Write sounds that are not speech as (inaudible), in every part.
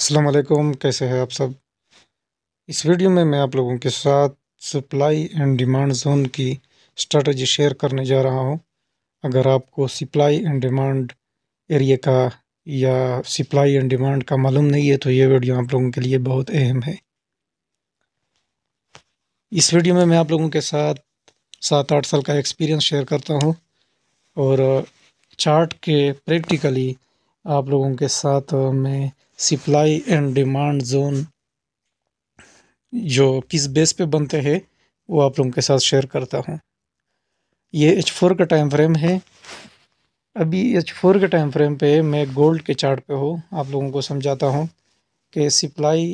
अस्सलाम वालेकुम कैसे हैं आप सब इस वीडियो में मैं आप लोगों के साथ सप्लाई एंड डिमांड जोन की स्ट्रेटजी शेयर करने जा रहा हूं अगर आपको सप्लाई एंड डिमांड एरिया का या सप्लाई एंड डिमांड का मालूम नहीं है तो ये वीडियो आप लोगों के लिए बहुत अहम है इस वीडियो में मैं आप लोगों के साथ सात आठ साल का एक्सपीरियंस शेयर करता हूँ और चार्ट के प्रैक्टिकली आप लोगों के साथ मैं सप्लाई एंड डिमांड जोन जो किस बेस पे बनते हैं वो आप लोगों के साथ शेयर करता हूँ ये एच फोर का टाइम फ्रेम है अभी एच फोर के टाइम फ्रेम पे मैं गोल्ड के चार्ट पे हूँ आप लोगों को समझाता हूँ कि सप्लाई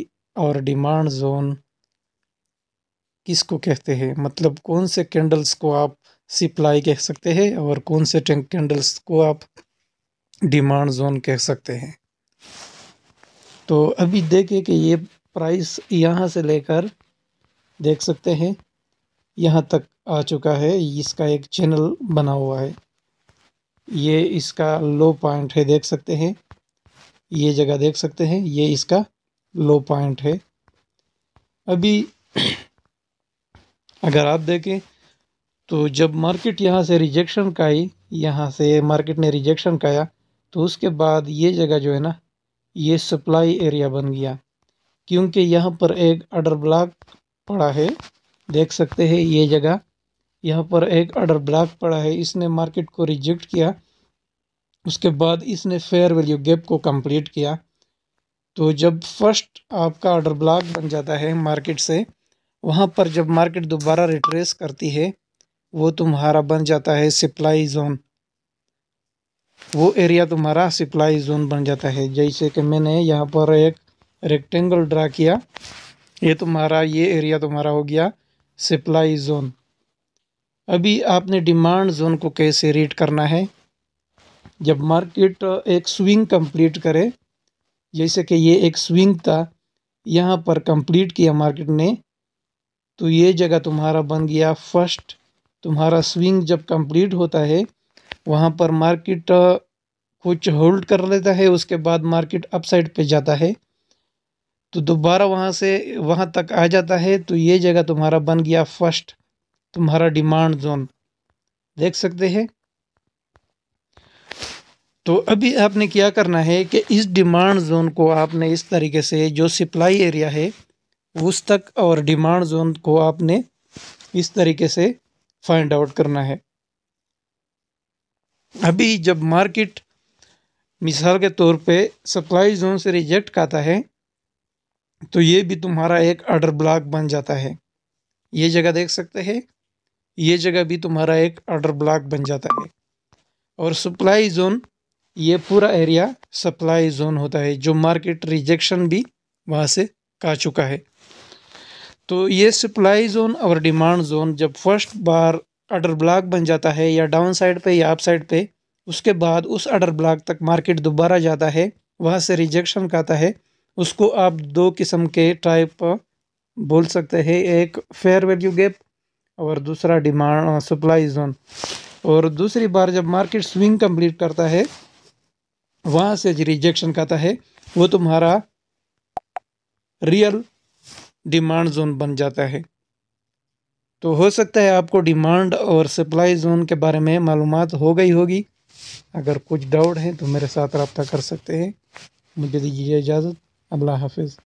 और डिमांड जोन किसको कहते हैं मतलब कौन से कैंडल्स को आप सप्लाई कह सकते हैं और कौन से कैंडल्स को आप डिमांड जोन कह सकते हैं तो अभी देखें कि ये प्राइस यहाँ से लेकर देख सकते हैं यहाँ तक आ चुका है इसका एक चैनल बना हुआ है ये इसका लो पॉइंट है देख सकते हैं ये जगह देख सकते हैं ये इसका लो पॉइंट है अभी (clears throat) अगर आप देखें तो जब मार्केट यहाँ से रिजेक्शन का आई यहाँ से मार्केट ने रिजेक्शन काया तो उसके बाद ये जगह जो है ना ये सप्लाई एरिया बन गया क्योंकि यहाँ पर एक अडर ब्लॉक पड़ा है देख सकते हैं ये जगह यहाँ पर एक अडर ब्लॉक पड़ा है इसने मार्केट को रिजेक्ट किया उसके बाद इसने फेयर वैल्यू गैप को कंप्लीट किया तो जब फर्स्ट आपका अडर ब्लॉक बन जाता है मार्केट से वहाँ पर जब मार्केट दोबारा रिट्रेस करती है वो तुम्हारा बन जाता है सप्लाई जोन वो एरिया तुम्हारा सप्लाई जोन बन जाता है जैसे कि मैंने यहाँ पर एक रेक्टेंगल ड्रा किया ये तुम्हारा ये एरिया तुम्हारा हो गया सप्लाई जोन अभी आपने डिमांड जोन को कैसे रीड करना है जब मार्केट एक स्विंग कंप्लीट करे जैसे कि ये एक स्विंग था यहाँ पर कंप्लीट किया मार्केट ने तो ये जगह तुम्हारा बन गया फर्स्ट तुम्हारा स्विंग जब कंप्लीट होता है वहाँ पर मार्केट कुछ होल्ड कर लेता है उसके बाद मार्केट अपसाइड पे जाता है तो दोबारा वहाँ से वहाँ तक आ जाता है तो ये जगह तुम्हारा बन गया फर्स्ट तुम्हारा डिमांड जोन देख सकते हैं तो अभी आपने क्या करना है कि इस डिमांड जोन को आपने इस तरीके से जो सप्लाई एरिया है उस तक और डिमांड जोन को आपने इस तरीके से फाइंड आउट करना है अभी जब मार्केट मिसाल के तौर पे सप्लाई जोन से रिजेक्ट करता है तो ये भी तुम्हारा एक आर्डर ब्लॉक बन जाता है ये जगह देख सकते हैं ये जगह भी तुम्हारा एक आर्डर ब्लॉक बन जाता है और सप्लाई जोन ये पूरा एरिया सप्लाई जोन होता है जो मार्केट रिजेक्शन भी वहाँ से का चुका है तो ये सप्लाई जोन और डिमांड जोन जब फर्स्ट बार आर्डर ब्लॉक बन जाता है या डाउन साइड पे या अप साइड पर उसके बाद उस अडर ब्लॉक तक मार्केट दोबारा जाता है वहाँ से रिजेक्शन का आता है उसको आप दो किस्म के टाइप बोल सकते हैं एक फेयर वैल्यू गैप और दूसरा डिमांड सप्लाई जोन और दूसरी बार जब मार्केट स्विंग कंप्लीट करता है वहाँ से रिजेक्शन खाता है वो तुम्हारा रियल डिमांड जोन बन जाता है तो हो सकता है आपको डिमांड और सप्लाई जोन के बारे में मालूम हो गई होगी अगर कुछ डाउट हैं तो मेरे साथ रब्ता कर सकते हैं मुझे दीजिए इजाज़त अल्लाह हाफिज़